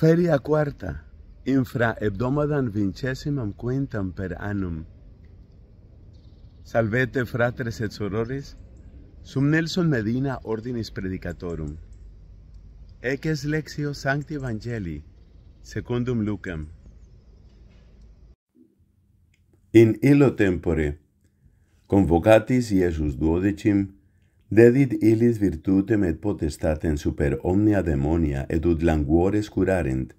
Feria cuarta, infra hebdomadan vincesimam quintam per annum. Salvete fratres et sorores, sum Nelson Medina ordinis predicatorum. Eques lexio sancti evangelii, secundum Lucam. In illo tempore, convocatis Iesus duodecim, dedit illis virtutem et potestatem super omnia demonia et ut languores curarent,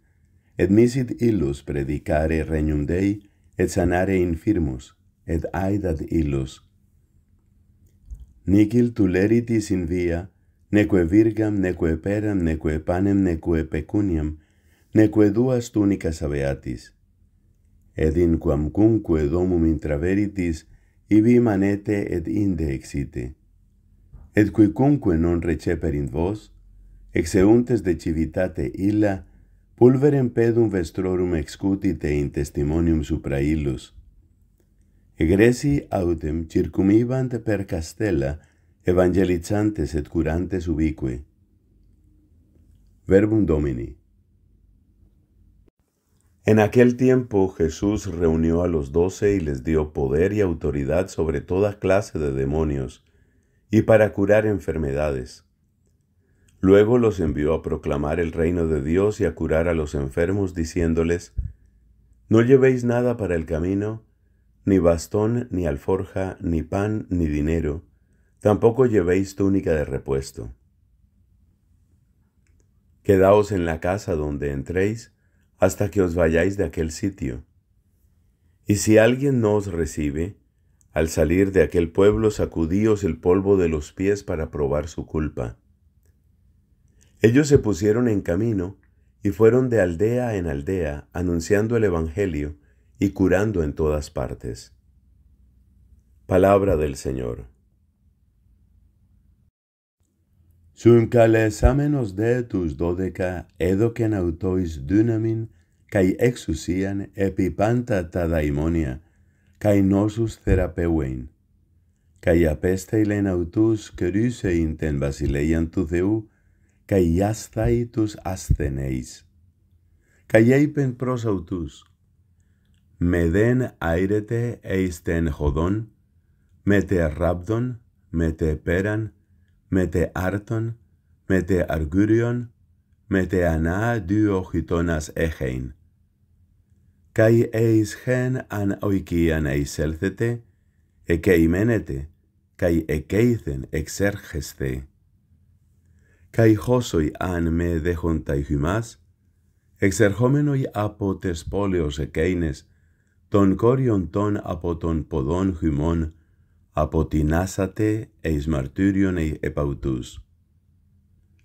et misit illus predicare regnum Dei et sanare infirmus, et aidat illus. Nicil tuleritis in via, neque virgam, neque peram, neque panem, neque pecuniam, neque duas tunicas abeatis. Ed in quam domum intraveritis, ibi manete et inde exite. et quicunque non receperint vos, exeuntes de civitate illa, pulverem pedum vestrorum excutite in testimonium supra illus. Egresi autem circumivante per castella, evangelizantes et curantes ubique. Verbum Domini. En aquel tiempo Jesús reunió a los doce y les dio poder y autoridad sobre toda clase de demonios, y para curar enfermedades. Luego los envió a proclamar el reino de Dios y a curar a los enfermos, diciéndoles, No llevéis nada para el camino, ni bastón, ni alforja, ni pan, ni dinero, tampoco llevéis túnica de repuesto. Quedaos en la casa donde entréis hasta que os vayáis de aquel sitio. Y si alguien no os recibe, al salir de aquel pueblo sacudíos el polvo de los pies para probar su culpa. Ellos se pusieron en camino y fueron de aldea en aldea anunciando el Evangelio y curando en todas partes. Palabra del Señor. de tus dodeca edoken autois dunamin kai exusian epipanta tadaimonia καΐ νόσους θεραπεύειν. Καΐ απέστειλεν αυτούς κρύσειν την βασιλείαν του Θεού, καΐ άσθαϊ τους ασθενείς. Καΐ είπεν προς αυτούς, «Με δεν αίρετε εις τεν χωδόν, με τε ράπτον, με τε πέραν, με τε άρτον, με τε αργύριον, με τε ανά δύο χιτώνας έχειν» Καί εις χεν αν οικίαν εισέλθετε, εκεημένετε, καί εκείθεν εξέρχεσθε. Καί χώσοι αν με τα ηχημάς, εξερχόμενοι από τες πόλεως εκέινες, των κόριον των από των ποδών χυμών, από την άσατε εις μαρτύριον επαυτούς.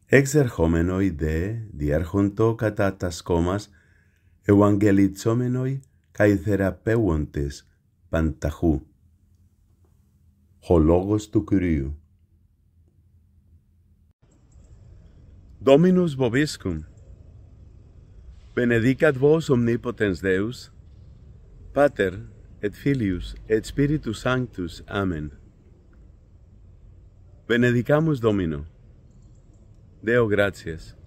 Εξερχόμενοι δε διέρχοντο κατά τα σκόμας, evangelizomenoi kai therapeuontes pantahu Hologos logos tu kyriu dominus bobiscum benedicat vos omnipotens deus pater et filius et spiritus sanctus amen benedicamus domino deo gratias